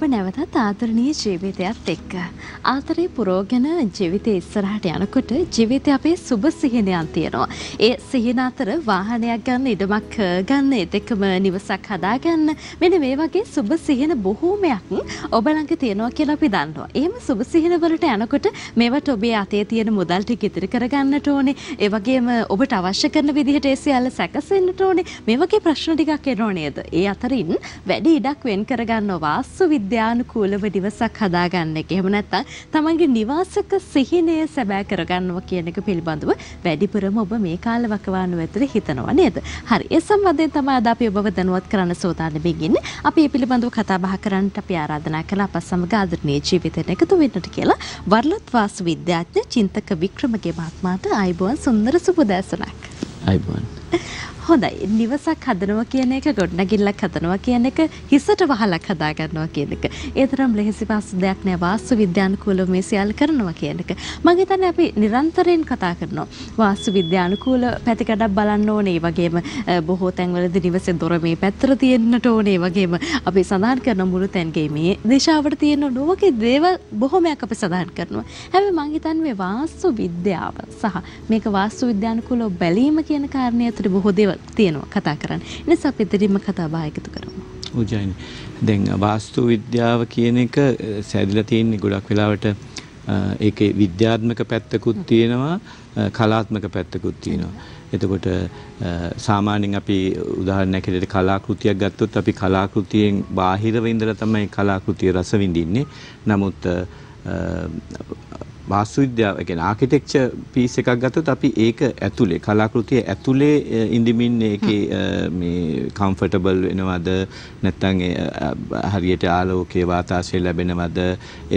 Robin Evans. නැවතත් ආදරණීය ජීවිතයත් එක්ක. ආතරේ පුරෝගෙන ජීවිතය ඉස්සරහට යනකොට ජීවිතය අපේ සුබ සිහිනයන් තියෙනවා. ඒ සිහින අතර වාහනයක් ගන්න ඉඩමක් ගන්න එතෙක්ම නිවසක් හදාගන්න මෙන්න මේ වගේ සුබ සිහින බොහෝමයක් ඔබ ළඟ තියෙනවා කියලා අපි දන්නවා. එහෙම සුබ සිහින වලට යනකොට මේවට ඔබේ අතේ තියෙන මුදල් ටික ඉතිරි කරගන්නට ඕනේ. ඒ වගේම ඔබට අවශ්‍ය කරන විදිහට ඒ සියල්ල සැකසෙන්නට ඕනේ. මේ වගේ ප්‍රශ්න ටිකක් එනවා නේද? ඒ අතරින් වැඩි ඉඩක් වෙන් කරගන්නවා වාස්තු විද්‍යානුකූල අනුකූලව දවසක් හදාගන්න එක. එහෙම නැත්නම් තමන්ගේ නිවාසක සිහිනය සැබෑ කරගන්නවා කියන එක පිළිබඳව වැඩිපුරම ඔබ මේ කාලවකවානුව ඇතුළේ හිතනවා නේද? හරි. ඒ සම්බන්ධයෙන් තමයි අද අපි ඔබව දැනුවත් කරන්න සූදානම් වෙන්නේ. අපි මේ පිළිබඳව කතා බහ කරන්නට අපි ආරාධනා කළා අප සමග ආදරණීය ජීවිතයට එකතු වෙන්නට කියලා වර්ලත් වාසු විද්‍යාඥ චින්තක වික්‍රමගේ මහත්මයාට ආයිබෝන් සුන්දර සුබ දැසනක්. ආයිබෝන්. හොඳයි නිවසක් හදනවා කියන එක ගොඩනැගිල්ලක් හදනවා කියන එක හිසට වහලක් හදා ගන්නවා කියන එක. ඒ තරම් ලෙහෙසි පහසු දෙයක් නෑ වාස්තු විද්‍යානුකූලව මේ සියල්ල කරනවා කියන එක. මම හිතන්නේ අපි නිරන්තරයෙන් කතා කරනවා. වාස්තු විද්‍යානුකූල පැතිකඩක් බලන්න ඕනේ. ඒ වගේම බොහෝ තැන්වලදී නිවසේ දොර මේ පැත්තට තියෙන්නට ඕනේ. ඒ වගේම අපි සඳහන් කරන මුළු තැන්ගේ මේ දිශාවට තියෙන නොවගේ දේවල් බොහොමයක් අපි සඳහන් කරනවා. හැබැයි මම හිතන්නේ මේ වාස්තු විද්‍යාව සහ මේක වාස්තු විද්‍යානුකූලව බැලීම කියන කාරණය ඇතුළේ බොහෝ දේවල් තියෙනවා කතා කරන්න. නිසා අපි එතනින්ම කතා බහ එකතු කරමු. උජයිනි. දැන් වාස්තු විද්‍යාව කියන එක සෑදිලා තියෙන්නේ ගොඩක් වෙලාවට ඒක විද්‍යාත්මක පැත්තකුත් තියෙනවා කලාත්මක පැත්තකුත් තියෙනවා. එතකොට සාමාන්‍යයෙන් අපි උදාහරණයක් හැටියට කලාකෘතියක් ගත්තොත් අපි කලාකෘතියෙන් බාහිරව ඉඳලා තමයි කලාකෘතිය රස විඳින්නේ. නමුත් වාස්තු විද්‍යාව කියන්නේ ආකිටෙක්චර් පීස් එකක් ගත්තොත් අපි ඒක ඇතුලේ කලාකෘතිය ඇතුලේ ඉඳිමින් ඒකේ මේ කම්ෆර්ටබල් වෙනවද නැත්නම් හරියට ආලෝකයේ වාතාශ්‍රය ලැබෙනවද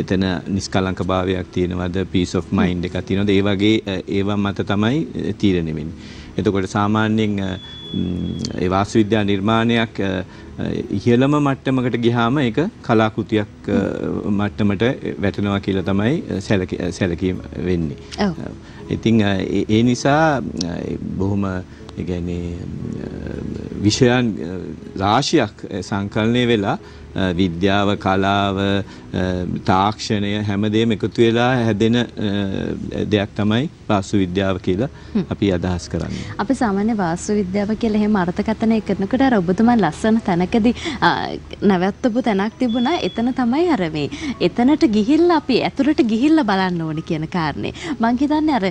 එතන නිෂ්කලංක භාවයක් තියෙනවද peace of mind එකක් තියෙනවද ඒ වගේ ඒවා මත තමයි තීරණය වෙන්නේ. එතකොට සාමාන්‍යයෙන් ඒ වාස්තුවිද්‍යා නිර්මාණයක් ඉහළම මට්ටමකට ගියාම ඒක කලාකෘතියක් මට්ටමට වැටෙනවා කියලා තමයි සැලකීම වෙන්නේ. ඉතින් ඒ නිසා බොහොම ගැනේ විෂයන් රාශියක් සංකල්නය වෙලා විද්‍යාව කලාව තාක්ෂණය හැමදේම එකතු වෙලා හැදෙන දෙයක් තමයි වාස්තු විද්‍යාව කියලා අපි අදහස් කරන්නේ. අපි සාමාන්‍ය වාස්තු විද්‍යාව කියලා එහෙම අර්ථකථනය කරනකොට අර ඔබතුමා ලස්සන තැනකදී නැවැත්වපු තැනක් තිබුණා. එතන තමයි අර මේ එතනට ගිහිල්ලා අපි ඇතුළට ගිහිල්ලා බලන්න ඕනේ කියන කාරණේ. මං හිතන්නේ අර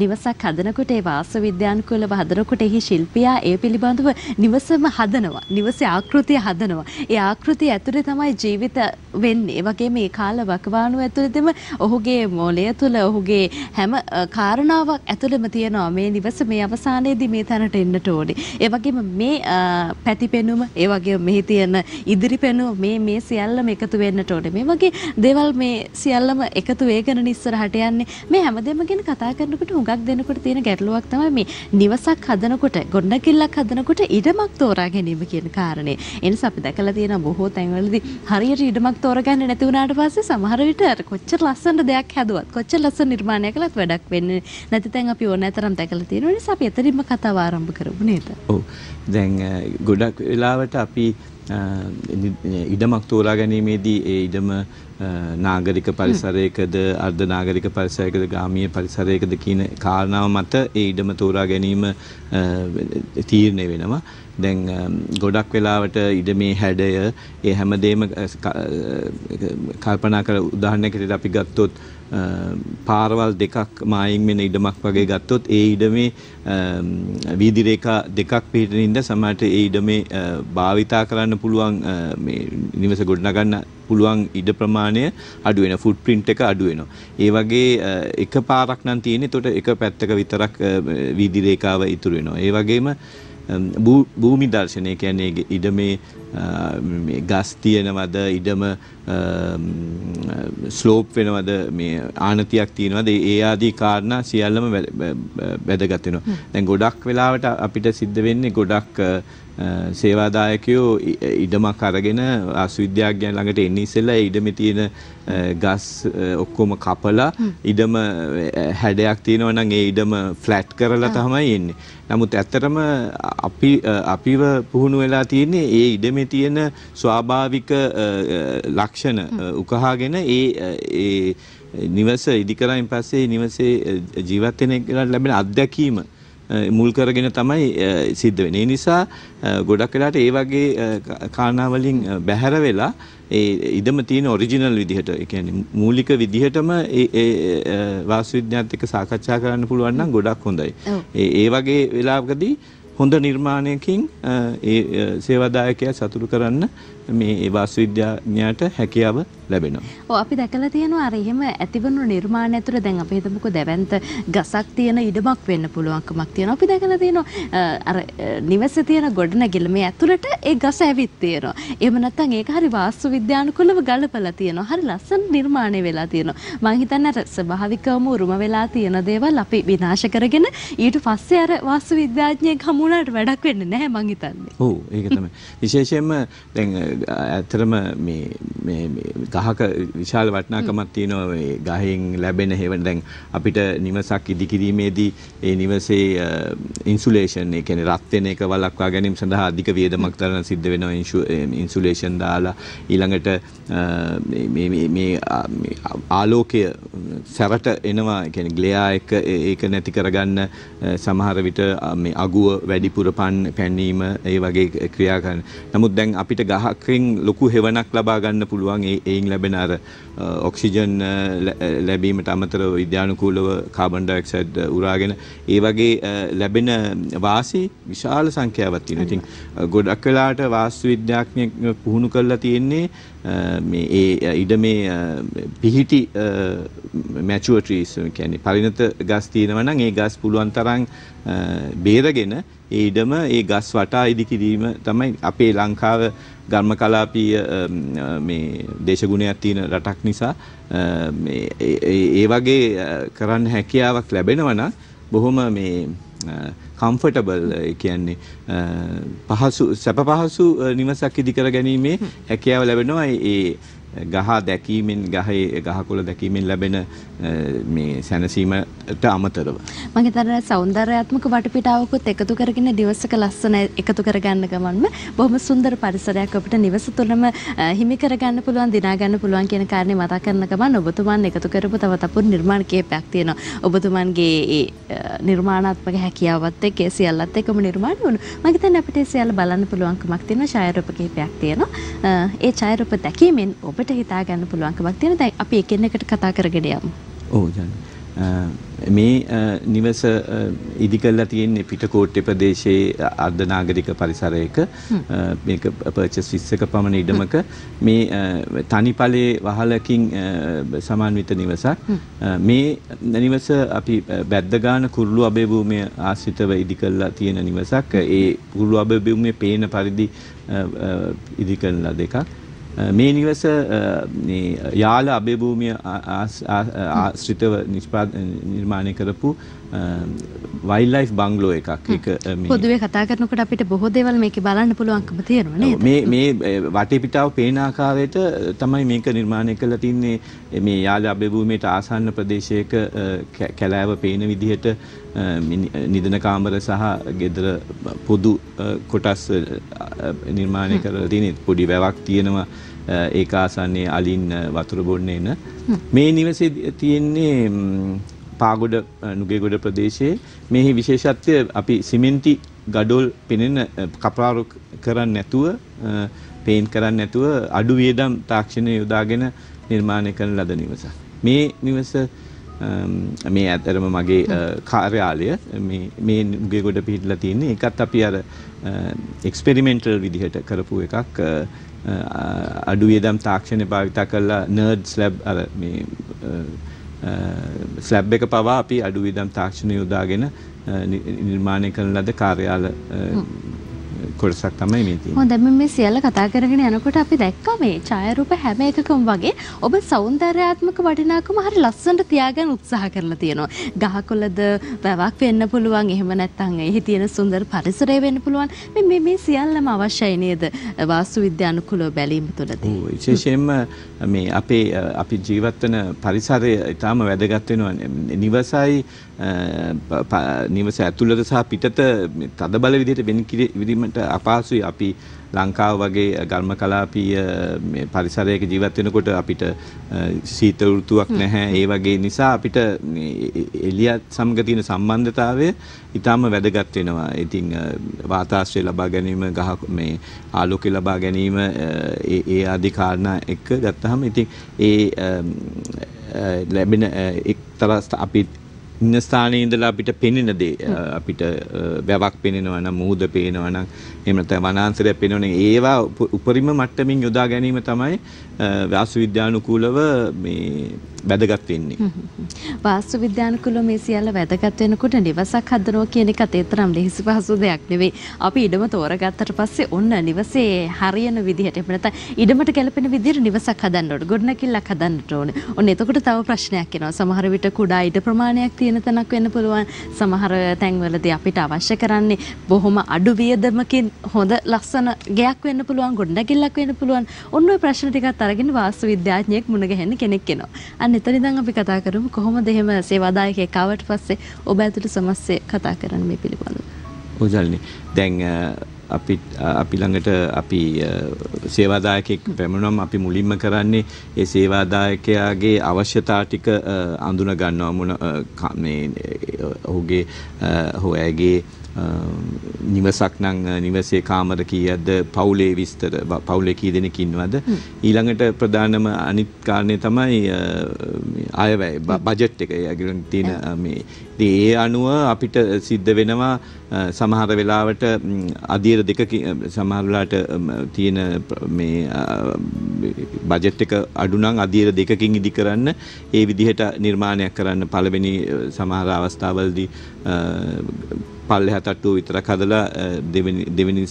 නිවසක් හදනකොට ඒ වාස්තු විද්‍යානුකූලව හදනකොට එහි ශිල්පියා ඒ පිළිබඳව නිවසම හදනවා. නිවසේ ආකෘතිය හදනවා. ඒ ආකෘතිය ඇතුලේ තමයි ජීවිත වෙන්නේ. වගේ මේ කාල වකවානුව ඇතුළතම ඔහුගේ මෝලය තුළ ඔහුගේ හැම කාරණාවක් ඇතුළම තියෙනවා මේ නිවස මේ අවසානයේදී මේ තැනට එන්නට ඕනේ. ඒ වගේම මේ පැතිපෙනුම ඒ වගේ මෙහි තියෙන ඉදිරි පෙනුම මේ මේ සියල්ලම එකතු වෙන්නට ඕනේ. මේ වගේ දේවල් මේ සියල්ලම එකතු වේගෙන ඉස්සරහට යන්නේ. මේ හැමදේම ගැන කතා කරනකොට හුඟක් දෙනකොට තියෙන ගැටලුවක් තමයි මේ නිවසක් හදනකොට ගොඩනැගිල්ලක් හදනකොට ඉඩමක් තෝරා ගැනීම කියන කාරණේ. එනිසා අපි දැකලා තියෙන බොහෝ තැන්වලදී හරියට ඉඩමක් තෝරගන්න නැති වුණාට පස්සේ සමහර විට අර කොච්චර ලස්සන දෙයක් හැදුවත් කොච්චර ලස්සන නිර්මාණයක් කළත් වැඩක් වෙන්නේ නැති තැන් අපි ඕනෑතරම් දැකලා තියෙන නිසා අපි එතනින්ම කතාව ආරම්භ කරමු නේද? ඔව්. දැන් ගොඩක් වෙලාවට අපි ඉඩමක් තෝරා ගැනීමේදී ඒ ඉඩම නාගරික පරිසරයකද අර්ධ නාගරික පරිසරයකද ගාමීය පරිසරයකද කියන කාරණාව මත ඒ ඉඩම තෝරා ගැනීම තීරණය වෙනවා. දැන් ගොඩක් වෙලාවට ඉඩමේ හැඩය ඒ හැමදේම කල්පනා කර උදාහරණයක් විදිහට අපි ගත්තොත් පාරවල් දෙකක් මායින් වෙන ඉඩමක් වගේ ගත්තොත් ඒ ඉඩමේ වීදි රේඛා දෙකක් පිටින් ඉඳ සමහරට ඒ ඉඩමේ භාවිතා කරන්න පුළුවන් මේ නිවස ගොඩනගන්න පුළුවන් ඉඩ ප්‍රමාණය අඩු වෙනවා ෆුට් print එක අඩු වෙනවා ඒ වගේ එක පාරක් නම් තියෙන්නේ එතකොට එක පැත්තක විතරක් වීදි රේඛාව ඉතුරු වෙනවා ඒ වගේම භූමි දර්ශනය කියන්නේ ඉඩමේ ගස් තියෙනවද ඉඩම ස්ලෝප් වෙනවද මේ ආනතියක් තියෙනවද ඒ ආදී කාරණා සියල්ලම වැදගත් වෙනවා. දැන් ගොඩක් වෙලාවට අපිට සිද්ධ වෙන්නේ ගොඩක් සේවාදායකයෝ ඉඩමක් අරගෙන ආසුවිද්‍යාඥයන් ළඟට එන්න ඉස්සෙල්ලා ඉඩමේ තියෙන ගස් ඔක්කොම කපලා ඉඩම හැඩයක් තියෙනවා නම් ඒ ඉඩම ෆ්ලැට් කරලා තමයි එන්නේ. නමුත් ඇත්තටම අපි අපිව පුහුණු වෙලා තියෙන්නේ ඒ ඉඩමේ මේ තියෙන ස්වාභාවික ලක්ෂණ උකහාගෙන ඒ නිවස ඉදිකරයින් පස්සේ නිවසේ ජීවත්වෙන ලැබෙන අත්දැකීම මුල් කරගෙන තමයි සිද්ධ වෙන. ඒ නිසා ගොඩක් වෙලාට ඒ වගේ කාරණාවලින් බැහැර වෙලා ඒ ඉදම තියෙන ඔරිජිනල් විදිහට ඒ කියන්නේ මූලික විදිහටම ඒ ඒ වාස්තු විද්‍යාවත් එක්ක සාකච්ඡා කරන්න පුළුවන් නම් ගොඩක් හොඳයි. ඒ ඒ වගේ වෙලාවකදී හොඳ නිර්මාණයකින් ඒ සේවාදායකයා සතුටු කරන්න මේ වාස්තු විද්‍යාඥයාට හැකියාව ලැබෙනවා. ඔව් අපි දැකලා තියෙනවා අර එහෙම ඇතිවුණු නිර්මාණ ඇතුළ දැන් අපි හිතමුකෝ දැවැන්ත ගසක් තියෙන ඉඩමක් වෙන්න පුළුවන්කමක් තියෙනවා. අපි දැකලා තියෙනවා අර නිවසේ තියෙන ගොඩනැගිල්ල මේ ඇතුළට ඒ ගස ඇවිත් තියෙනවා. එහෙම නැත්නම් ඒක හරි වාස්තු විද්‍යානුකූලව ගලපලා තියෙනවා. හරි ලස්සන නිර්මාණය වෙලා තියෙනවා. මම හිතන්නේ අර ස්වභාවිකවම උරුම වෙලා තියෙන දේවල් අපි විනාශ කරගෙන ඊට පස්සේ අර වාස්තු විද්‍යාඥයෙක් හමු වුණාට වැඩක් වෙන්නේ නැහැ මං හිතන්නේ. ඔව් ඒක තමයි. විශේෂයෙන්ම දැන් ඇතරම ගහක විශාල වටනාකමත් තියෙනවා ගහෙන් ලැබෙන හෙවන දැන් අපිට නිවසක් ඉදිකිරීමේදී ඒ නිවසේ ඉන්සුලේෂන් ඒ කියන්නේ රත් වෙන එක වළක්වා ගැනීම සඳහා අධික වියදමක් දරන සිද්ධ වෙනවා ඉන්සුලේෂන් දාලා ඊළඟට මේ මේ ආලෝකය සැරට එනවා ඒ කියන්නේ ග්ලෙයා එක ඒක නැති කරගන්න සමහර විට මේ අගුව වැඩිපුර පන් පැනීම ඒ වගේ ක්‍රියා කරන. නමුත් දැන් අපිට ගහක් එකෙන් ලොකු හෙවණක් ලබා ගන්න පුළුවන් ඒ එයින් ලැබෙන අර ඔක්සිජන් ලැබීමට අමතරව විද්‍යානුකූලව කාබන් ඩයොක්සයිඩ් උරාගෙන ඒ වගේ ලැබෙන වාසි විශාල සංඛ්‍යාවක් තියෙනවා. ඉතින් ගොඩක් වෙලාවට වාස්තු විද්‍යාඥයෝ පුහුණු කරලා තියෙන්නේ මේ ඒ ඉඩ මේ පිහිටි මැචුවර් ට්‍රීස් කියන්නේ පරිණත ගස් තියෙනවා නම් ඒ ගස් පුළුවන් තරම් බේරගෙන ඒ ඉඩම ඒ ගස් වටා ඉදි කිරීම තමයි අපේ ලංකාව ගර්ම කලාපීය මේ දේශගුණයක් තියෙන රටක් නිසා ඒ වගේ කරන්න හැකියාවක් ලැබෙනවනම් බොහොම මේ කම්ෆටබල් කියන්නේ පහසු සැප පහසු නිවසක් ඉදිකර ගැනීමේ හැකියාව ලැබෙනවා ඒ ගහ දැකීමෙන් ගහේ ගහකොළ දැකීමෙන් ලැබෙන මේ සැනසීමට අමතරව මගේ තර සෞන්දර්යාත්මක වටපිටාවකුත් එකතු කරගෙන දවසක ලස්සන එකතු කරගන්න ගමන්ම බොහොම සුන්දර පරිසරයක් අපිට නිවස තුළම හිමි කරගන්න පුළුවන් දිනාගන්න පුළුවන් කියන කාරණේ මතක් කරන ගමන් ඔබතුමන් එකතු කරපු තව තපුරු නිර්මාණ කීපයක් තියෙනවා ඔබතුමන්ගේ ඒ නිර්මාණාත්මක හැකියාවත් එක්ක ඒ සියල්ලත් එක්කම නිර්මාණය වුණා මම හිතන්නේ අපිට ඒ සියල්ල බලන්න පුළුවන්කමක් තියෙන ඡායාරූප කීපයක් තියෙනවා ඒ ඡායාරූප දැකීමෙන් ඔබට අපිට හිතා ගන්න පුළුවන්කමක් තියෙන දැන් අපි එකින් එකට කතා කරගෙන යමු. ඔව් මේ නිවස ඉදිකල්ලා තියෙන්නේ පිටකෝට්ටේ ප්‍රදේශයේ අර්ධනාගරික පරිසරයක මේක පර්චස් 20ක පමණ ඉඩමක මේ තනිපලේ වහලකින් සමන්විත නිවසක් මේ නිවස අපි බැද්දගාන කුරුළු අබේ භූමිය ආශ්‍රිතව ඉදිකල්ලා තියෙන නිවසක් ඒ කුරුළු අබේ භූමියේ පේන පරිදි ඉදිකල්ලා දෙකක් Uh, මේ නිවස uh, යාල අභයභූමිය ආශ්‍රිතව නිර්මාණය කරපු වයිල්ලයිෆ් බංගලෝ එකක් එක පොදුවේ කතා කරනකට අපිට බොහෝ දේවල් මේක බලන්න පුළුවන්කම තියෙනවා මේ මේ වටේපිටාව පේන ආකාරයට තමයි මේක නිර්මාණය කරලා තින්නේ මේ යාල අබෙභූමියට ආසන්න ප්‍රදේශයක කැලෑව පේන විදිහට නිදන කාමර සහ ගෙදර පොදු කොටස් නිර්මාණය කරලා තියෙන පොඩි වැවක් තියෙනවා ඒක ආසන්නේ අලින් වතුර බොන්න එන මේ නිවසේ තියෙන්නේ පාගොඩ නුගේගොඩ ප්‍රදේශයේ මෙහි විශේෂත්වය අපි සිමෙන්ති ගඩොල් පෙනෙන කපරාරු කරන්න නැතුව පේන් කරන්න නැතුව අඩු වියදම් තාක්ෂණය යොදාගෙන නිර්මාණය කරන ලද නිවස. මේ නිවස මේ ඇතරම මගේ කාර්යාලය මේ ගේ ගොඩ පිහිටලා තියන්නේ එකත් අපි අර එක්ස්පෙරිමෙන්ටල් විදිහට කරපු එකක් අඩුවියදම් තාක්ෂණය භාවිතා කරලා නර්ඩ් ස්ලැබ් අර ස්ලැබ් එක පවා අපි අඩු විදම් තාක්ෂණ යොදාගෙන නිර්මාණය කරන ලද කාර්යාල කොටසක් තමයි මේ තියෙන්නේ. හොඳයි මේ සියල්ල කතා කරගෙන යනකොට අපි දැක්කා මේ ඡායාරූප හැම එකකම වගේ ඔබ సౌందర్యාත්මක වටිනාකම හරි ලස්සනට තියාගන්න උත්සාහ කරලා තියෙනවා. ගහකොළද වැවක් වෙන්න පුළුවන් එහෙම නැත්නම් එහි තියෙන සුන්දර පරිසරය වෙන්න පුළුවන්. මේ මේ මේ සියල්ලම අවශ්‍යයි නේද? වාස්තු විද්‍යා අනුකූලව බැලීම තුළදී. ඔව් විශේෂයෙන්ම මේ අපේ අපි ජීවත් වෙන පරිසරය ඊටාම වැදගත් වෙනවා. නිවසයි නිවස ඇතුළට සහ පිටත තද බල විදිහට වෙන් කිරීමට අපහසුයි. අපි ලංකාව වගේ ගල්ම කලාපීය පරිසරයක ජීවත් වෙනකොට අපිට සීත ඍතුවක් නැහැ. ඒ වගේ නිසා අපිට එළියත් සමග තියෙන සම්බන්ධතාවය ඊටාම වැදගත් වෙනවා. ඉතින් වාතාශ්‍රය ලබා ගැනීම ගහ මේ ආලෝකය ලබා ගැනීම ඒ ඒ ආදී කාරණා එක්ක ගත්තාම ඉතින් ඒ ලැබෙන එක්තරා අපි ඉන්න ස්ථානයේ ඉඳලා අපිට පෙනෙන දේ අපිට වැවක් පෙනෙනවා නම් මුහුද පේනවා නම් එහෙම නැත්නම් වනාන්තරය පෙනෙනවා ඒවා උපරිම මට්ටමින් යොදා ගැනීම තමයි වාසු විද්‍යානුකූලව මේ වැදගත් වෙන්නේ. වාස්තු විද්‍යානුකූලව මේ සියල්ල වැදගත් වෙනකොට නිවසක් හදනවා කියන එක තේතරම් ලෙහිසි පහසු දෙයක් නෙවෙයි. අපි ඉඩම තෝරගත්තට පස්සේ ඔන්න නිවසේ හරියන විදිහට එහෙම නැත්නම් ඉඩමට ගැලපෙන විදිහට නිවසක් හදන්න ඕන. ගොඩනැගිල්ලක් හදන්නට ඕන. ඔන්න එතකොට තව ප්‍රශ්නයක් එනවා. සමහර විට කුඩා ඉඩ ප්‍රමාණයක් තියෙන තැනක් වෙන්න පුළුවන්. සමහර තැන්වලදී අපිට අවශ්‍ය කරන්නේ බොහොම අඩු වියදමකින් හොඳ ලස්සන ගෙයක් වෙන්න පුළුවන්, ගොඩනැගිල්ලක් වෙන්න පුළුවන්. ඔන්න ඔය ප්‍රශ්න ටිකත් අරගෙන වාස්තු විද්‍යාඥයෙක් මුණ ගැහෙන්න කෙනෙක් එනවා. අන්න එතනිදන් අපි කතා කරමු කොහොමද එහෙම සේවාදායකයෙක් ආවට පස්සේ ඔබ ඇතුළු සමස්තය කතා කරන්න මේ පිළිබඳව ඕජල්නි දැන් අපි අපි ළඟට අපි සේවාදායකෙක් පැමිණුවම අපි මුලින්ම කරන්නේ ඒ සේවාදායකයාගේ අවශ්‍යතා ටික අඳුන ගන්නවා මොන මේ ඔහුගේ ඔහු ඇගේ නිවසක් නම් නිවසේ කාමර කීයක්ද පවුලේ විස්තර පවුලේ කී දෙනෙක් ඉන්නවද ඊළඟට ප්‍රධානම අනිත් කාරණේ තමයි ආයවැය බජට් එක ඒගොල්ලන් තියෙන මේ ඒ අනුව අපිට සිද්ධ වෙනවා සමහර වෙලාවට අධියර දෙක සමහරලාට තියෙන මේ බජට් එක අඩු නම් අධියර දෙකකින් ඉදි කරන්න ඒ විදිහට නිර්මාණයක් කරන්න පළවෙනි සමහර අවස්ථාවලදී පල්ලෙහා තට්ටුව විතරක් හදලා දෙවෙනි දෙවෙනි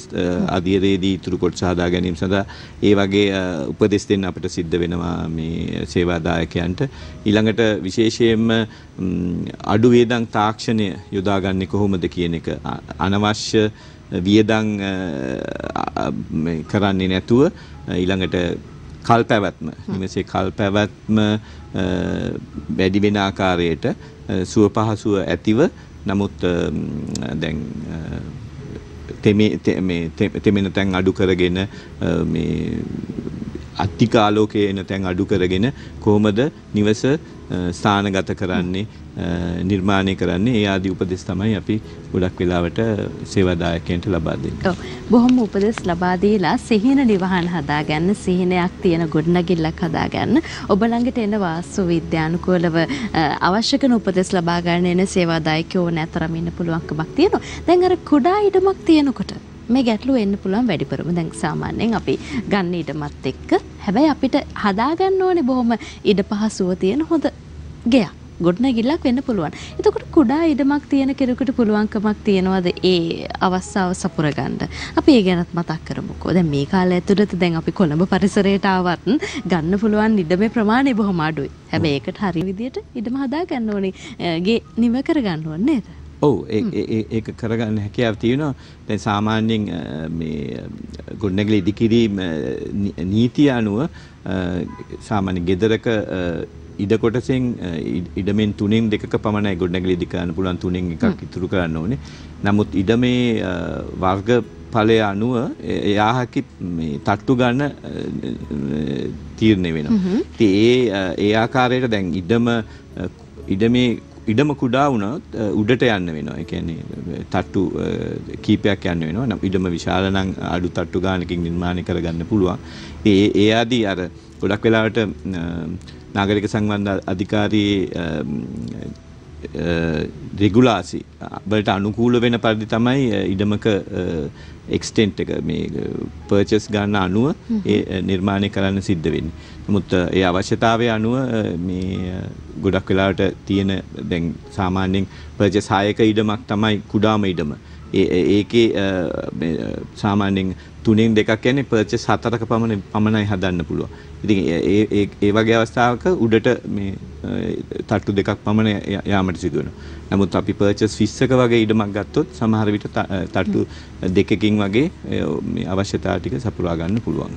අධියරේදී ඉතුරු කොටස හදා ගැනීම සඳහා ඒ වගේ උපදෙස් දෙන්න අපිට සිද්ධ වෙනවා මේ සේවාදායකයන්ට ඊළඟට විශේෂයෙන්ම අඩු වේදනා වියදම් තාක්ෂණය යොදාගන්නේ කොහොමද කියන එක අනවශ්‍ය වියදම් කරන්නේ නැතුව ඊළඟට කල් පැවැත්ම නිවසේ කල් පැවැත්ම වැඩි වෙන ආකාරයට සුව පහසුව ඇතිව නමුත් දැන් තෙමේ තෙමෙන තැන් අඩු කරගෙන මේ අත්තිකාලෝකයේ එන තැන් අඩු කරගෙන කොහොමද නිවස ස්ථානගත කරන්නේ නිර්මාණය කරන්නේ ඒ ආදී උපදෙස් තමයි අපි ගොඩක් වෙලාවට සේවාදායකයන්ට ලබා දෙන්නේ. බොහොම උපදෙස් ලබා දීලා සිහින නිවහන් හදාගන්න සිහිනයක් තියෙන ගොඩනැගිල්ලක් හදාගන්න ඔබ ළඟට එන වාස්තු විද්‍යානුකූලව අවශ්‍ය කරන උපදෙස් ලබා ගන්න එන සේවාදායකයෝ නැතරම් ඉන්න පුළුවන්කමක් තියෙනවා. දැන් අර කුඩා ඉඩමක් තියෙනකොට මේ ගැටලු එන්න පුළුවන් වැඩිපුරම දැන් සාමාන්‍යයෙන් අපි ගන්න ඊටමත් එක්ක හැබැයි අපිට හදාගන්න ඕනේ බොහොම ඉඩ පහසුව තියෙන හොඳ ගෙයක්. ගොඩනැගිල්ලක් වෙන්න පුළුවන්. එතකොට කුඩා ඉඩමක් තියෙන කෙනෙකුට පුළුවන්කමක් තියනවාද ඒ අවස්ථාව සපුරගන්න. අපි ඒ ගැනත් මතක් කරමුකෝ. දැන් මේ කාලය ඇතුළත දැන් අපි කොළඹ පරිසරයට ආවත් ගන්න පුළුවන් ඉඩමේ ප්‍රමාණය බොහොම අඩුයි. හැබැයි ඒකට හරි විදියට ඉඩම හදාගන්න ඕනේ. ගේ නිම කරගන්න ඕනේ නේද? ඔව් ඒක කරගන්න හැකියාව තියෙනවා. දැන් සාමාන්‍යයෙන් මේ ගොඩනැගිලි ඉදිකිරීම නීතිය අනුව සාමාන්‍ය ගෙදරක ඉඩ කොටසෙන් ඉඩමෙන් තුනෙන් දෙකක පමණයි ගොඩනැගිලි ඉදි කරන්න පුළුවන් තුනෙන් එකක් ඉතුරු කරන්න ඕනේ. නමුත් ඉඩමේ වර්ග ඵලය අනුව එයා හැකි මේ තට්ටු ගන්න තීරණය වෙනවා. ඉතින් ඒ ඒ ආකාරයට දැන් ඉඩම ඉඩමේ ඉඩම කුඩා වුණොත් උඩට යන්න වෙනවා. ඒ කියන්නේ තට්ටු කීපයක් යන්න වෙනවා. නම් ඉඩම විශාල නම් අඩු තට්ටු ගානකින් නිර්මාණය කරගන්න පුළුවන්. ඒ ඒ ආදී අර ගොඩක් වෙලාවට නාගරික සංවර්ධන අධිකාරියේ රෙගුලාසි වලට අනුකූල වෙන පරිදි තමයි ඉඩමක එක්ස්ටෙන්ට් එක මේ පර්චස් ගන්න අනුව ඒ නිර්මාණය කරන්න සිද්ධ වෙන්නේ. නමුත් ඒ අවශ්‍යතාවය අනුව මේ ගොඩක් වෙලාවට තියෙන දැන් සාමාන්‍යයෙන් පර්චස් 6ක ඉඩමක් තමයි කුඩාම ඉඩම. ඒකේ සාමාන්‍යයෙන් තුනෙන් දෙකක් කියන්නේ පර්චස් හතරක පමණ පමණයි හදන්න පුළුවන්. ඉතින් ඒ ඒ වගේ අවස්ථාවක උඩට මේ තට්ටු දෙකක් පමණ යාමට සිදුවන. නමුත් අපි පර්චස් ෆිස්සක වගේ ඉඩමක් ගත්තොත් සමහර විට තට්ටු දෙකකින් වගේ අවශ්‍යතා ටික සපුරා ගන්න පුළුවන්.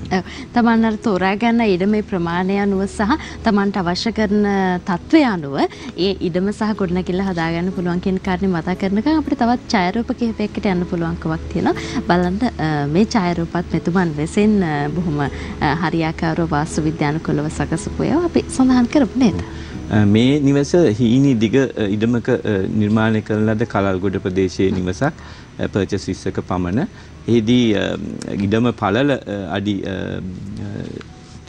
තමන් අර තෝරා ගන්න ඉඩමේ ප්‍රමාණය අනුව සහ තමන්ට අවශ්‍ය කරන තත්ත්වය අනුව ඒ ඉඩම සහ ගොඩනැගිල්ල හදා ගන්න පුළුවන් කියන කාරණේ මතක් කරනකම් අපිට තවත් ඡායාරූප කිහිපයකට යන්න පුළුවන්කමක් තියෙනවා. බලන්න මේ ඡායාරූපත් මෙතුමන් වෙසෙන් බොහොම හරියාකාරව වාස්තු විද්‍යානුකූලව සකසපු ඒවා අපි සඳහන් කරපු නේද? මේ නිවස හීනි දිග ඉඩමක නිර්මාණය කරන ලද කලල්ගොඩ ප්‍රදේශයේ නිවසක් පර්චස් 20ක පමණ. එහිදී ඉඩම පළල අඩි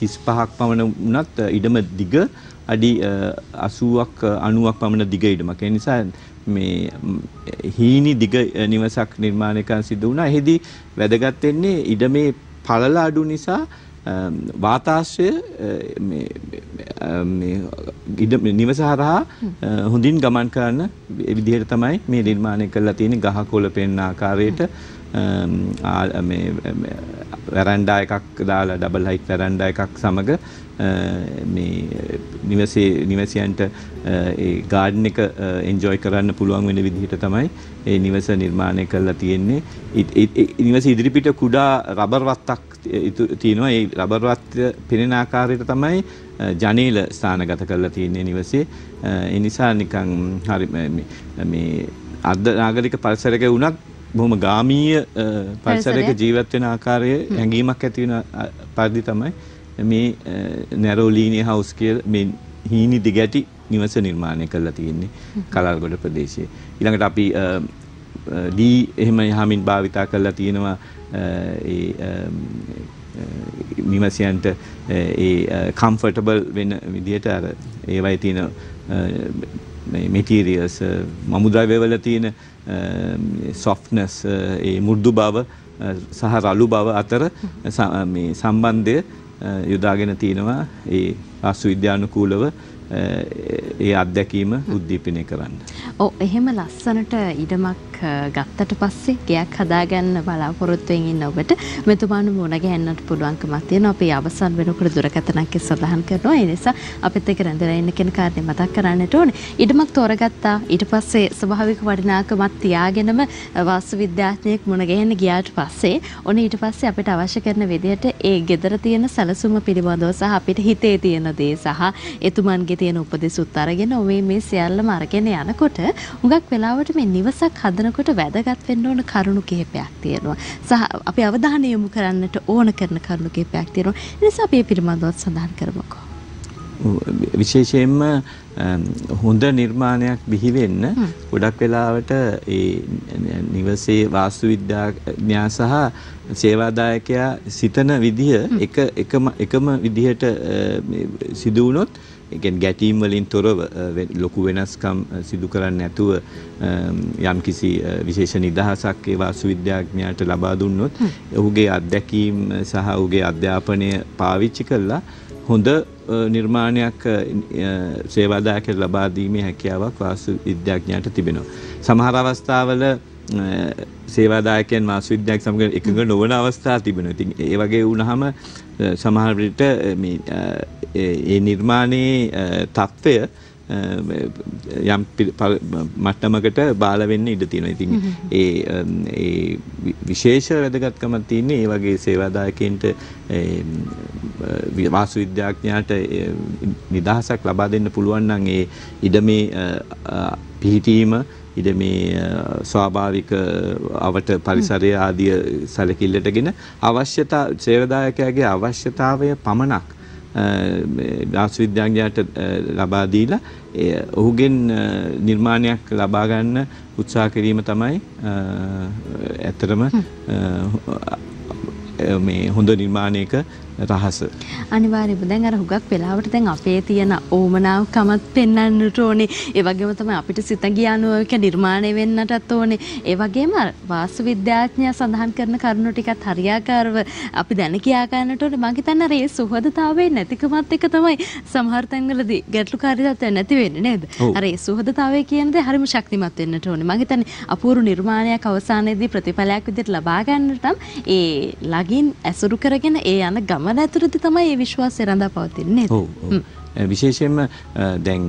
35ක් පමණ වුණත් ඉඩම දිග අඩි 80ක් 90ක් පමණ දිග ඉඩමක්. ඒ නිසා මේ හීනි දිග නිවසක් නිර්මාණය කරන සිද්ධ වුණා. එහිදී වැදගත් වෙන්නේ ඉඩමේ පළල අඩු නිසා වාතාශ්‍රය නිවස හරහා හොඳින් ගමන් කරන්න විදිහට තමයි මේ නිර්මාණය කරලා තියෙන ගහ කොළ පෙන්න ආකාරයට වැරන්ඩා එකක් දාලා ඩබල් හයික් වැරන්ඩා එකක් සමග නිවසේ නිවසියන්ට ගාඩ්න එක එන්ජෝයි කරන්න පුළුවන් වෙන විදිහට තමයි ඒ නිවස නිර්මාණය කරලා තියෙන්නේ නිවස ඉදිරිපිට කුඩා රබර් වත්තක් තියෙනවා ඒ රබර් රත්ය පෙනෙන ආකාරයට තමයි ජනේල ස්ථානගත කරලා තියෙන්නේ නිවසේ. ඒ නිසා නිකන් හරි මේ අද නාගරික පරිසරයක වුණත් බොහොම ගාමීය පරිසරයක ජීවත් වෙන ආකාරයේ හැඟීමක් ඇති වෙන පරිදි තමයි මේ නැරෝලීනිය හවුස් කියලා මේ හීනි දිගැටි නිවස නිර්මාණය කරලා තියෙන්නේ කලල්ගොඩ ප්‍රදේශයේ. ඊළඟට අපි ඩී එහෙම යහමින් භාවිතා කරලා තියෙනවා නිවසියන්ට ඒ කම්ෆර්ටබල් um, uh, වෙන විදිහට අර ඒවයි තියෙන uh, මෙටීරියස් uh, මමුද්‍රව්‍යවල තියෙන සොෆ්ට්නස් um, ඒ මුර්දු බව සහ රළු බව අතර සම්බන්ධය යොදාගෙන තියෙනවා ඒ අස්ු විද්‍යානුකූලව ඒ අත්දැකීම උද්දීපනය කරන්න. ඔව් එහෙම ලස්සනට ඉඩමක් ගත්තට පස්සේ ගයක් හදාගන්න බලාපොරොත්තුවෙන් ඉන්න ඔබට මෙතුමාණන් මුණ ගැහෙන්නට පුළුවන්කමක් තියෙනවා. අපි අවසන් වෙනකොට දුරකථනක් සඳහන් කරනවා. ඒ නිසා අපිත් එක්ක රැඳලා ඉන්න කෙන කාර්යය මතක් කරන්නට ඕනේ. ඉඩමක් තෝරගත්තා. ඊට පස්සේ ස්වභාවික වටිනාකමක් තියාගෙනම වාස්තු විද්‍යාඥයෙක් මුණ ගැහෙන්න ගියාට පස්සේ ඔන්න ඊට පස්සේ අපිට අවශ්‍ය කරන විදිහට ඒ gedara තියෙන සැලසුම පිළිබඳව සහ අපිට හිතේ තියෙන දේ සහ එතුමන්ගේ තියෙන උපදෙසුත් අරගෙන ඔවේ මේ සියල්ලම අරගෙන යනකොට හුඟක් වෙලාවට මේ නිවසක් හදනකොට වැදගත් වෙන්න ඕන කරුණු කිහිපයක් තියෙනවා. සහ අපි අවධානය යොමු කරන්නට ඕන කරන කරුණු කිහිපයක් තියෙනවා. ඒ නිසා අපි මේ පිළිබඳව සඳහන් කරමුකෝ. විශේෂයෙන්ම හොඳ නිර්මාණයක් බිහිවෙන්න ගොඩක් වෙලාවට ඒ නිවසේ වාස්තු විද්‍යාඥා සහ සේවාදායකයා සිතන විදිහ එක එකම විදිහට සිදුවුණොත් එකෙන් ගැටීම් වලින් තොරව ලොකු වෙනස්කම් සිදු කරන්න නැතුව යම් කිසි විශේෂ නිදහසක් ඒ වාසුවිද්‍යාඥයාට ලබා දුන්නොත් ඔහුගේ අත්දැකීම් සහ ඔහුගේ අධ්‍යාපනය පාවිච්චි කළා හොඳ නිර්මාණයක් සේවාදායක ලබාදීමේ හැකියාවක් වාසු විද්‍යාඥයාට තිබෙනවා. සමහර අවස්ථාවල සේවාදායකයන් වාසු විද්‍යාඥ සමග එකඟ නොවන අවස්ථා තිබෙනවා. ඉතින් ඒ වගේ වුණාම සමහර විට ඒ නිර්මාණයේ తত্ত্বය යම් මට්ටමකට බාල වෙන්න ඉඩ තියෙනවා. ඉතින් ඒ ඒ විශේෂ වැදගත්කමක් තියෙන්නේ ඒ වගේ සේවාදායකයන්ට වාස්තු විද්‍යාඥයාට නිදහසක් ලබා දෙන්න පුළුවන් නම් ඒ ඉඩමේ පිහිටීම ඉඩ මේ ස්වාභාවික අවට පරිසරය ආදිය සැලකිල්ලටගෙන අවශ්‍යතා සේවදායකයාගේ අවශ්‍යතාවය පමණක් දාස්විද්‍යාඥයාට ලබා දීලා ඔහුගෙන් නිර්මාණයක් ලබා ගන්න උත්සාහ කිරීම තමයි ඇත්තටම මේ හොඳ නිර්මාණයක රහස. අනිවාර්යයෙන්ම දැන් අර හුඟක් වෙලාවට දැන් අපේ තියෙන ඕමනාවකමත් පෙන්වන්නට ඕනේ. ඒ වගේම තමයි අපිට සිතගිය අනුවක නිර්මාණය වෙන්නටත් ඕනේ. ඒ වගේම වාස්තු විද්‍යාඥයා සඳහන් කරන කරුණු ටිකත් හරියාකාරව අපි දැන කියා ගන්නට ඕනේ. මම හිතන්නේ ඒ සුහදතාවයේ නැතිකමත් එක තමයි සමහර තැන්වලදී ගැටලුකාරී තත්ත්වයක් නැති වෙන්නේ නේද? අර ඒ සුහදතාවය කියන දේ හරිම ශක්තිමත් වෙන්නට ඕනේ. මම හිතන්නේ අපූර්ව නිර්මාණයක් අවසානයේදී ප්‍රතිඵලයක් විදිහට ලබා ගන්නට නම් ඒ ළඟින් ඇසුරු කරගෙන ඒ යන ගම තමන් ඇතුළත තමයි මේ විශ්වාසය රඳා පවතින්නේ. ඔව් විශේෂයෙන්ම දැන්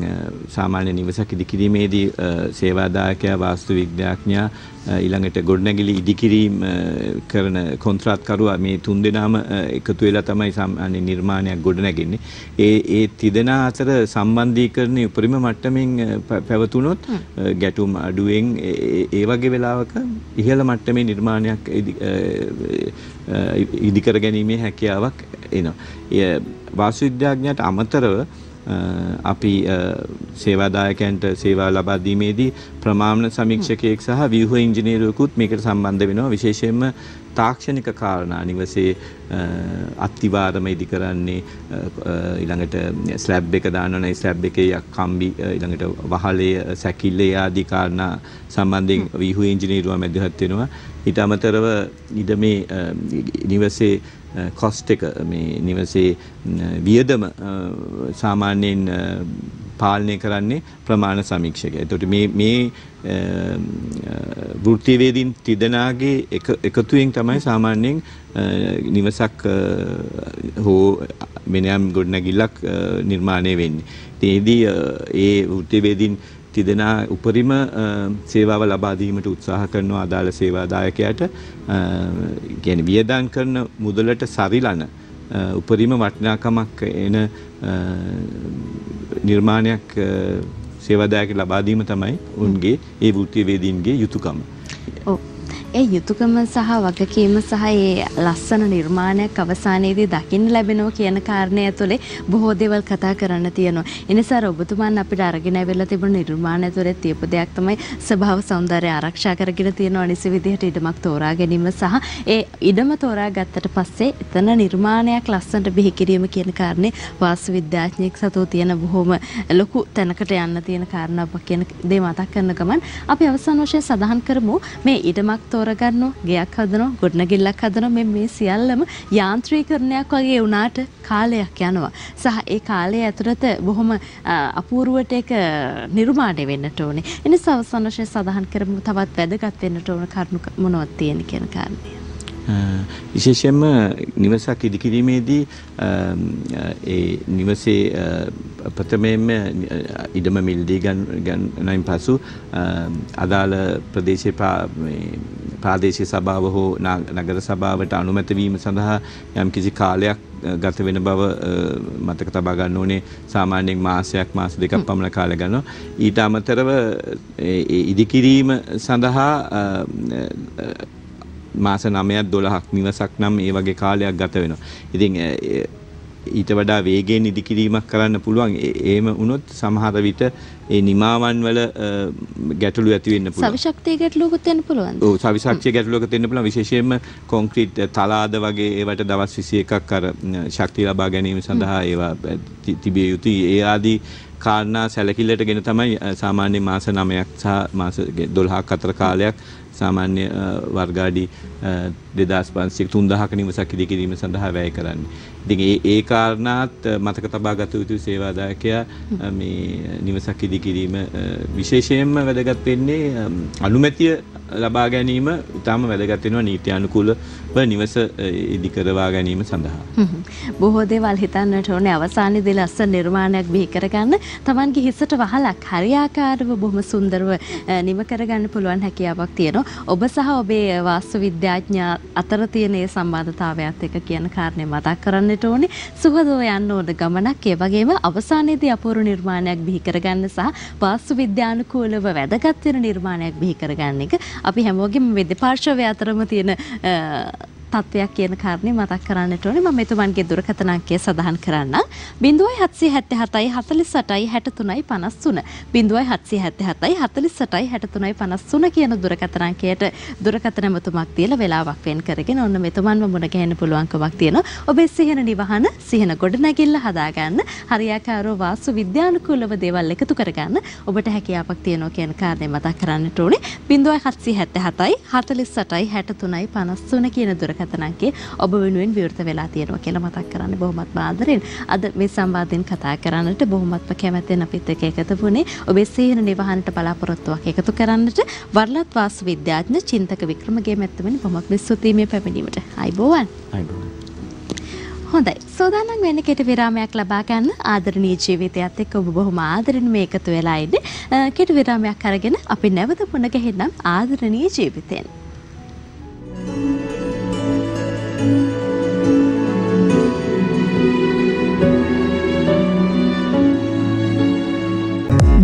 සාමාන්‍ය නිවසක් ඉදිකිරීමේදී සේවාදායකයා වාස්තු විද්‍යාඥයා ඊළඟට ගොඩනැගිලි ඉදිකිරීම කරන කොන්ත්‍රාත්කරුවා මේ තුන්දෙනාම එකතු වෙලා තමයි සාමාන්‍ය නිර්මාණයක් ගොඩනැගෙන්නේ. ඒ ඒ තිදෙනා අතර සම්බන්ධීකරණයේ උපරිම මට්ටමින් පැවතුනොත් ගැටුම් අඩුවෙන් ඒ වගේ වෙලාවක ඉහළ මට්ටමේ නිර්මාණයක් ඉදිකර ගැනීමේ හැකියාවක් එනවා. එය වාසුවිද්‍යාඥයට අමතරව අපි සේවාදායකයන්ට සේවා ලබා දීමේදී ප්‍රමාණන සමීක්ෂකයෙක් සහ ව්‍යුහ ඉංජිනේරුවෙකුත් මේකට සම්බන්ධ වෙනවා. විශේෂයෙන්ම තාක්ෂණික කාරණා නිවසේ අත්තිවාරම ඉදි කරන්නේ ඊළඟට ස්ලැබ් එක දානවනේ ස්ලැබ් එකේ කම්බි ඊළඟට වහලය සැකිල්ලේ ආදී කාරණා සම්බන්ධයෙන් විහු ඉංජිනේරුවා මැදිහත් වෙනවා ඊට අමතරව ඉඩ මේ නිවසේ කොස්ට් එක මේ නිවසේ වියදම සාමාන්‍යයෙන් පාලනය කරන්නේ ප්‍රමාණ සමීක්ෂක. එතකොට මේ මේ වෘත්තිවේදීන් තිදෙනාගේ එකතුවෙන් තමයි සාමාන්‍යයෙන් නිවසක් හෝ මෙනයම් ගොඩනැගිල්ලක් නිර්මාණය වෙන්නේ. ඒදී ඒ වෘත්තිවේදීන් තිදෙනා උපරිම සේවාව ලබා දීමට උත්සාහ කරනවා අදාළ සේවාදායකයාට කියන්නේ වියදම් කරන මුදලට සරිලන උපරිම වටිනාකමක් එන නිර්මාණයක් සේවදායක ලබාදීම තමයි උන්ගේ ඒ වෘත්තිය වේදීන්ගේ යුතුකම. ඔව්. ඒ යුතුයකම සහ වගකීම සහ ඒ ලස්සන නිර්මාණයක් අවසානයේදී දකින්න ලැබෙනවා කියන කාරණය ඇතුලේ බොහෝ දේවල් කතා කරන්න තියෙනවා. ඒ නිසා ඔබතුමන් අපිට අරගෙන ඇවිල්ලා තිබුණු නිර්මාණය ඇතුලේ තියපු දෙයක් තමයි ස්වභාව సౌందර්යය ආරක්ෂා කරගෙන තියෙන අනිසි විදිහට ඉඩමක් තෝරා ගැනීම සහ ඒ ඉඩම තෝරා ගත්තට පස්සේ එතන නිර්මාණයක් ලස්සනට බිහි කිරීම කියන කාරණේ වාස්තු විද්‍යාඥයෙක් සතු තියෙන බොහොම ලොකු තැනකට යන්න තියෙන කාරණාවක් කියන දේ මතක් කරන ගමන් අපි අවසාන වශයෙන් සඳහන් කරමු මේ ඉඩමක් තෝරගන්නවා ගෙයක් හදනවා ගොඩනැගිල්ලක් හදනවා මේ මේ සියල්ලම යාන්ත්‍රීකරණයක් වගේ වුණාට කාලයක් යනවා සහ ඒ කාලය ඇතුළත බොහොම අපූර්වට ඒක නිර්මාණය වෙන්නට ඕනේ එනිසා අවසන් වශයෙන් සඳහන් කරමු තවත් වැදගත් වෙන්නට ඕන කරුණු මොනවද තියෙන කියන කාරණය විශේෂයෙන්ම නිවසක් ඉදිකිරීමේදී ඒ නිවසේ ප්‍රථමයෙන්ම ඉඩම මිල්දී ගන්නයින් පසු අදාළ ප්‍රදේශයේ ප්‍රාදේශීය සභාව හෝ නගර සභාවට අනුමත වීම සඳහා යම්කිසි කාලයක් ගත වෙන බව මතක තබා ගන්න ඕනේ සාමාන්‍යයෙන් මාසයක් මාස දෙකක් පමණ කාලය ගන්නවා ඊට අමතරව ඉදිකිරීම සඳහා මාස 9ක් 12ක් නිවසක් නම් ඒ වගේ කාලයක් ගත වෙනවා ඉතින් ඊට වඩා වේගයෙන් ඉදිකිරීමක් කරන්න පුළුවන් ඒම වුණොත් සමහර විට ඒ නිමාවන් වල ගැටලු ඇති වෙන්න පුළුවන් සවිශක්තිය ගැටලුවකුත් වෙන්න පුළුවන් ඔව් සවිශක්තිය ගැටලුවකුත් වෙන්න පුළුවන් විශේෂයෙන්ම කොන්ක්‍රීට් තලාද වගේ ඒවට දවස් 21ක් අර ශක්තිය ලබා ගැනීම සඳහා ඒවා තිබිය යුතුයි ඒ ආදී කාරණා සැලකිල්ලට ගෙන තමයි සාමාන්‍ය මාස 9ක් සහ මාස 12ක් අතර කාලයක් සාමාන්‍ය වර්ගාඩි දෙදස් පන්සිෙක් තුන්දහක නිවසක් ඉදි කිරීම සඳහා වැය කරන්න. ඉතින් ඒ කාරණාත් මතක තබා ගත යුතු සේවාදායකයා මේ නිවසක් ඉදි කිරීම විශේෂයෙන්ම වැදගත් වෙන්නේ අනුමැතිය ලබා ගැනීම ඉතාම වැදගත්වෙනවා නීති්‍යනුකූලව නිවස ඉදිකරවා ගැනීම සඳහා. බොහෝ දේවල් හිතන්නට ඕනේ අවසානි දෙ ලස්ස නිර්මාණයක් බිහිකරගන්න තමන්ගේ හිසට වහලක් හරියාකාරව බොහොම සුන්දරව නිම කරගන්න පුළුවන් හැකියාවක් තියෙනවා. ඔබ සහ ඔබේ වාස්තු විද්‍යාඥා අතර තියෙන ඒ සම්බන්ධතාවයත් එක කියන කාරණය මතක් කරන්නට ඕනේ. සුහදව යන්න ඕන ගමනක් ඒ වගේම අවසානයේදී අපූර්ව නිර්මාණයක් බිහි කරගන්න සහ වාස්තු විද්‍යානුකූලව වැදගත් වෙන නිර්මාණයක් බිහි කරගන්න එක අපි හැමෝගෙම මේ දෙපාර්ශ්වය අතරම තියෙන තත්ත්වයක් කියන කාරණේ මතක් කරන්නට ඕනේ. මම මෙතුමන්ගේ දුරකථන අංකය සඳහන් කරන්නම්. 0777යි 48යි 63යි 53. 0777යි 48යි 63යි 53 කියන දුරකථන අංකයට දුරකථන මෙතුමක් තියලා වෙලාවක් වෙන් කරගෙන ඔන්න මෙතුමන්ව මුණ ගැහෙන්න පුළුවන්කමක් තියෙනවා. ඔබේ සිහින නිවහන, සිහින ගොඩනැගිල්ල හදාගන්න, හරියාකාරව වාසු විද්‍යානුකූලව දේවල් එකතු කරගන්න ඔබට හැකියාවක් තියෙනවා කියන කාරණේ මතක් කරන්නට ඕනේ. 0777යි 48යි 63යි 53 කියන දුරකථන කතනක්ගේ ඔබ වෙනුවෙන් විවෘත වෙලා තියෙනවා කියලා මතක් කරන්න බොහොමත් ආදරෙන් අද මේ සම්වාදයෙන් කතා කරන්නට බොහොමත්ම කැමැත්තෙන් අපිත් එක්ක එකතු වුණේ ඔබේ සීහන නිවහනට බලාපොරොත්තුවක් එකතු කරන්නට වරලත් වාසු විද්‍යාඥ චින්තක වික්‍රමගේ මැත්තමෙන් බොහොමත්ම ස්තුතියි මේ පැමිණීමට. අයිබෝවන්. අයිබෝවන්. හොඳයි සෝදානම් වෙන්න කෙට විරාමයක් ලබා ගන්න ආදරණීය ජීවිතයත් එක්ක ඔබ බොහොම ආදරෙන් මේ එකතු වෙලා ඉන්නේ. කෙට විරාමයක් අරගෙන අපි නැවත පුණ ගෙහෙන්නම් ආදරණීය ජීවිතෙන්.